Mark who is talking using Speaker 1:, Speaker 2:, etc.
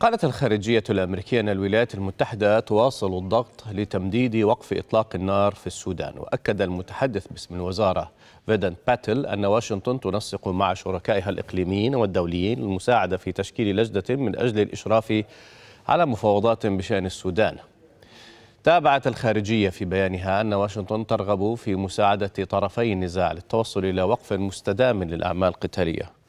Speaker 1: قالت الخارجية الأمريكية أن الولايات المتحدة تواصل الضغط لتمديد وقف إطلاق النار في السودان وأكد المتحدث باسم الوزارة فيدن باتل أن واشنطن تنسق مع شركائها الإقليميين والدوليين للمساعدة في تشكيل لجنة من أجل الإشراف على مفاوضات بشأن السودان تابعت الخارجية في بيانها أن واشنطن ترغب في مساعدة طرفي النزاع للتوصل إلى وقف مستدام للأعمال القتالية